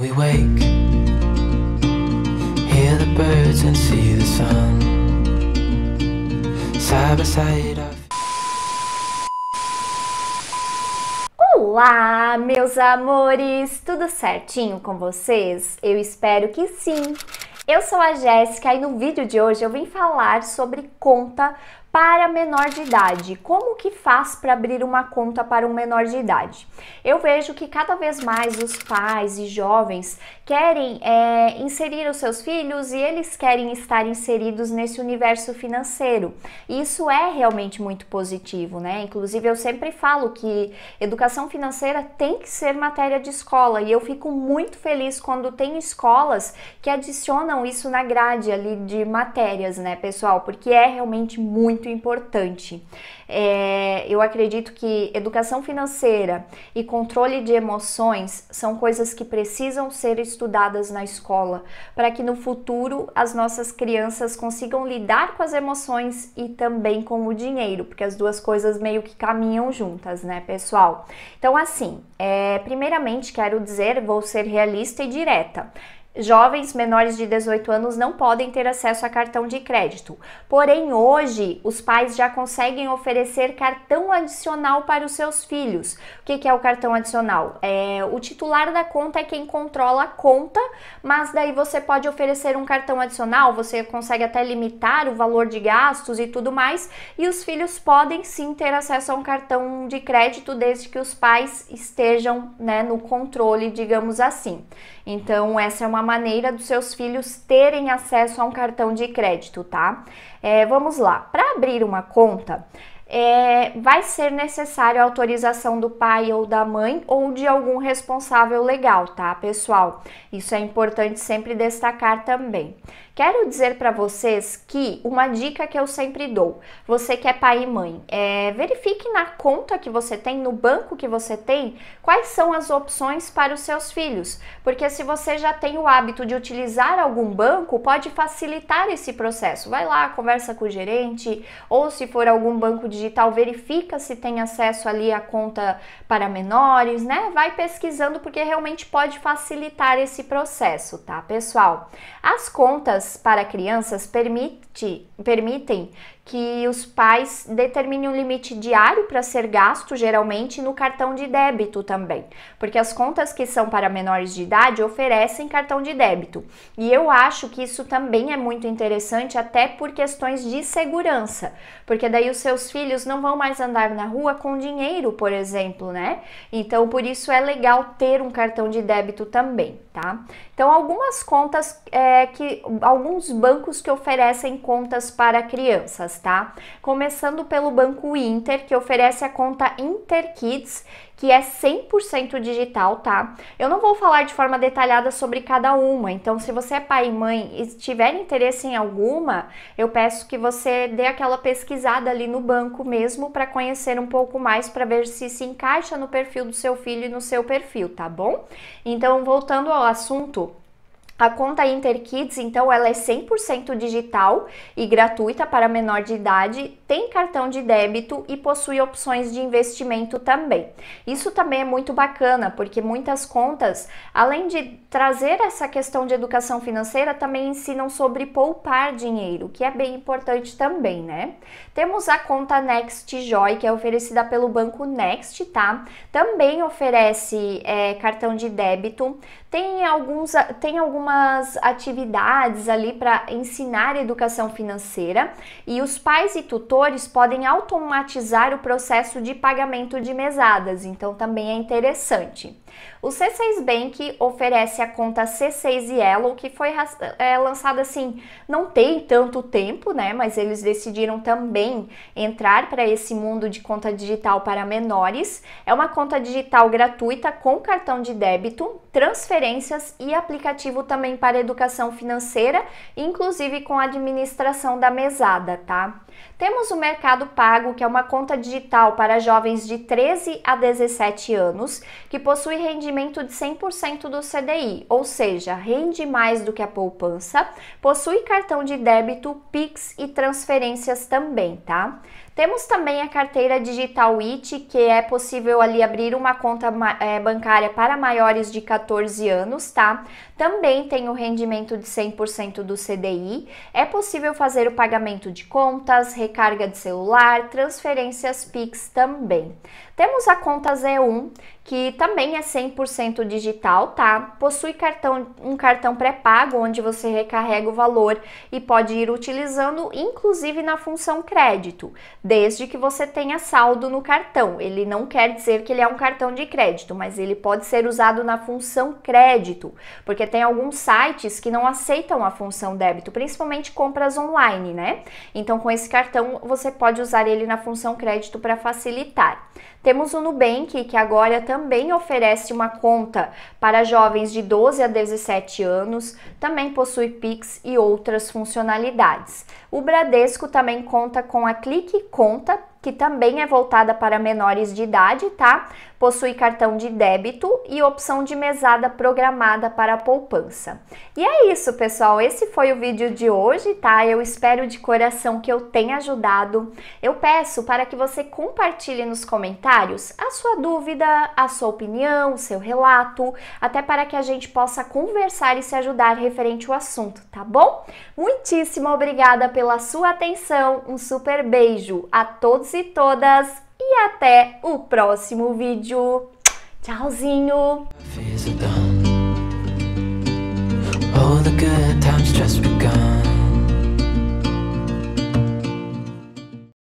we wake, hear the birds and see the sun. Side by side Olá, meus amores! Tudo certinho com vocês? Eu espero que sim! Eu sou a Jéssica e no vídeo de hoje eu vim falar sobre conta para menor de idade. Como que faz para abrir uma conta para um menor de idade? Eu vejo que cada vez mais os pais e jovens querem é, inserir os seus filhos e eles querem estar inseridos nesse universo financeiro. Isso é realmente muito positivo, né? Inclusive eu sempre falo que educação financeira tem que ser matéria de escola e eu fico muito feliz quando tem escolas que adicionam isso na grade ali de matérias, né, pessoal? Porque é realmente muito muito importante. É, eu acredito que educação financeira e controle de emoções são coisas que precisam ser estudadas na escola para que no futuro as nossas crianças consigam lidar com as emoções e também com o dinheiro, porque as duas coisas meio que caminham juntas, né, pessoal? Então, assim, é, primeiramente quero dizer, vou ser realista e direta. Jovens menores de 18 anos não podem ter acesso a cartão de crédito. Porém, hoje, os pais já conseguem oferecer cartão adicional para os seus filhos. O que, é o cartão adicional? É, o titular da conta é quem controla a conta, mas daí você pode oferecer um cartão adicional, você consegue até limitar o valor de gastos e tudo mais. E os filhos podem sim ter acesso a um cartão de crédito desde que os pais estejam né, no controle, digamos assim. Então, essa é uma maneira dos seus filhos terem acesso a um cartão de crédito, tá? É, vamos lá. Para abrir uma conta, é, vai ser necessário a autorização do pai ou da mãe ou de algum responsável legal, tá, pessoal? Isso é importante sempre destacar também. Quero dizer para vocês que uma dica que eu sempre dou, você que é pai e mãe, é, verifique na conta que você tem, no banco que você tem, quais são as opções para os seus filhos, porque se você já tem o hábito de utilizar algum banco, pode facilitar esse processo. Vai lá, conversa com o gerente, ou se for algum banco de digital, verifica se tem acesso ali à conta para menores, né? Vai pesquisando porque realmente pode facilitar esse processo, tá, pessoal? As contas para crianças permite, permitem que os pais determinem um limite diário para ser gasto, geralmente no cartão de débito também, porque as contas que são para menores de idade oferecem cartão de débito. E eu acho que isso também é muito interessante, até por questões de segurança, porque daí os seus filhos não vão mais andar na rua com dinheiro, por exemplo, né? Então, por isso é legal ter um cartão de débito também, tá? Então, algumas contas é, que alguns bancos que oferecem contas para crianças tá? Começando pelo Banco Inter, que oferece a conta Inter Kids, que é 100% digital, tá? Eu não vou falar de forma detalhada sobre cada uma, então se você é pai e mãe e tiver interesse em alguma, eu peço que você dê aquela pesquisada ali no banco mesmo para conhecer um pouco mais para ver se se encaixa no perfil do seu filho e no seu perfil, tá bom? Então, voltando ao assunto, a conta Interkids, então, ela é 100% digital e gratuita para menor de idade, tem cartão de débito e possui opções de investimento também. Isso também é muito bacana, porque muitas contas, além de trazer essa questão de educação financeira, também ensinam sobre poupar dinheiro, que é bem importante também, né? Temos a conta Next Joy, que é oferecida pelo banco Next, tá? Também oferece é, cartão de débito, tem alguns, tem algumas algumas atividades ali para ensinar educação financeira e os pais e tutores podem automatizar o processo de pagamento de mesadas, então também é interessante. O C6 Bank oferece a conta C6 Yellow, que foi é, lançada assim, não tem tanto tempo, né? Mas eles decidiram também entrar para esse mundo de conta digital para menores. É uma conta digital gratuita com cartão de débito, transferências e aplicativo também para educação financeira, inclusive com administração da mesada, tá? Temos o Mercado Pago, que é uma conta digital para jovens de 13 a 17 anos, que possui rendimento de 100% do CDI, ou seja, rende mais do que a poupança, possui cartão de débito, Pix e transferências também, tá? Temos também a carteira digital IT, que é possível ali abrir uma conta é, bancária para maiores de 14 anos, tá? Também tem o rendimento de 100% do CDI. É possível fazer o pagamento de contas, recarga de celular, transferências Pix também. Temos a conta Z1, que também é 100% digital, tá? Possui cartão, um cartão pré-pago, onde você recarrega o valor e pode ir utilizando, inclusive na função crédito, desde que você tenha saldo no cartão. Ele não quer dizer que ele é um cartão de crédito, mas ele pode ser usado na função crédito, porque tem alguns sites que não aceitam a função débito, principalmente compras online, né? Então, com esse cartão, você pode usar ele na função crédito para facilitar. Temos o Nubank, que agora também oferece uma conta para jovens de 12 a 17 anos, também possui Pix e outras funcionalidades. O Bradesco também conta com a Clique Conta, que também é voltada para menores de idade, tá? possui cartão de débito e opção de mesada programada para a poupança. E é isso, pessoal. Esse foi o vídeo de hoje, tá? Eu espero de coração que eu tenha ajudado. Eu peço para que você compartilhe nos comentários a sua dúvida, a sua opinião, o seu relato, até para que a gente possa conversar e se ajudar referente ao assunto, tá bom? Muitíssimo obrigada pela sua atenção. Um super beijo a todos e todas e até o próximo vídeo. Tchauzinho! all the good times just begun